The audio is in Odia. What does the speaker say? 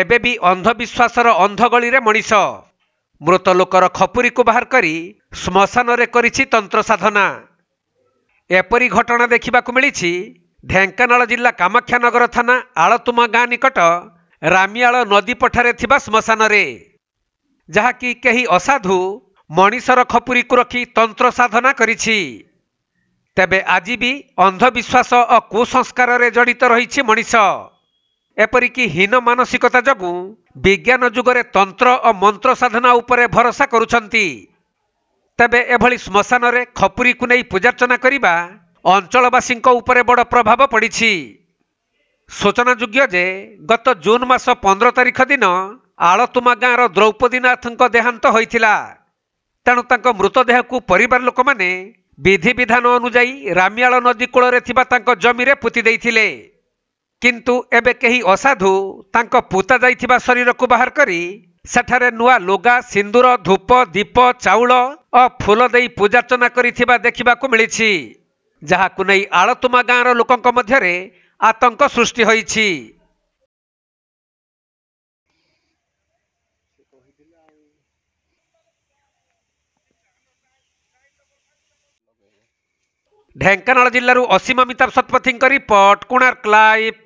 ଏବେ ବି ଅନ୍ଧବିଶ୍ୱାସର ଅନ୍ଧଗଳିରେ ମଣିଷ ମୃତ ଲୋକର ଖପୁରୀକୁ ବାହାର କରି ଶ୍ମଶାନରେ କରିଛି ତନ୍ତ୍ର ସାଧନା ଏପରି ଘଟଣା ଦେଖିବାକୁ ମିଳିଛି ଢେଙ୍କାନାଳ ଜିଲ୍ଲା କାମାକ୍ଷାନଗର ଥାନା ଆଳତୁମା ଗାଁ ନିକଟ ରାମିଆଳ ନଦୀ ପଠାରେ ଥିବା ଶ୍ମଶାନରେ ଯାହାକି କେହି ଅସାଧୁ ମଣିଷର ଖପୁରୀକୁ ରଖି ତନ୍ତ୍ର ସାଧନା କରିଛି ତେବେ ଆଜି ବି ଅନ୍ଧବିଶ୍ୱାସ ଓ କୁସଂସ୍କାରରେ ଜଡ଼ିତ ରହିଛି ମଣିଷ ଏପରିକି ହୀନ ମାନସିକତା ଯୋଗୁଁ ବିଜ୍ଞାନ ଯୁଗରେ ତନ୍ତ୍ର ଓ ମନ୍ତ୍ର ସାଧନା ଉପରେ ଭରସା କରୁଛନ୍ତି ତେବେ ଏଭଳି ଶ୍ମଶାନରେ ଖପୁରୀକୁ ନେଇ ପୂଜାର୍ଚ୍ଚନା କରିବା ଅଞ୍ଚଳବାସୀଙ୍କ ଉପରେ ବଡ଼ ପ୍ରଭାବ ପଡ଼ିଛି ସୂଚନାଯୋଗ୍ୟ ଯେ ଗତ ଜୁନ୍ ମାସ ପନ୍ଦର ତାରିଖ ଦିନ ଆଳତୁମା ଗାଁର ଦ୍ରୌପଦୀ ନାଥଙ୍କ ଦେହାନ୍ତ ହୋଇଥିଲା ତେଣୁ ତାଙ୍କ ମୃତଦେହକୁ ପରିବାର ଲୋକମାନେ ବିଧିବିଧାନ ଅନୁଯାୟୀ ରାମିଆଳ ନଦୀ କୂଳରେ ଥିବା ତାଙ୍କ ଜମିରେ ପୋତି ଦେଇଥିଲେ କିନ୍ତୁ ଏବେ କେହି ଅସାଧୁ ତାଙ୍କ ପୋତା ଯାଇଥିବା ଶରୀରକୁ ବାହାର କରି ସେଠାରେ ନୂଆ ଲୁଗା ସିନ୍ଦୁର ଧୂପ ଦୀପ ଚାଉଳ ଓ ଫୁଲ ଦେଇ ପୂଜାର୍ଚ୍ଚନା କରିଥିବା ଦେଖିବାକୁ ମିଳିଛି ଯାହାକୁ ନେଇ ଆଳତୁମା ଗାଁର ଲୋକଙ୍କ ମଧ୍ୟରେ ଆତଙ୍କ ସୃଷ୍ଟି ହୋଇଛି ଢେଙ୍କାନାଳ ଜିଲ୍ଲାରୁ ଅସୀମ ଅମିତାଭ ଶତପଥୀଙ୍କ ରିପୋର୍ଟ କୋଣାର୍କ ଲାଇଭ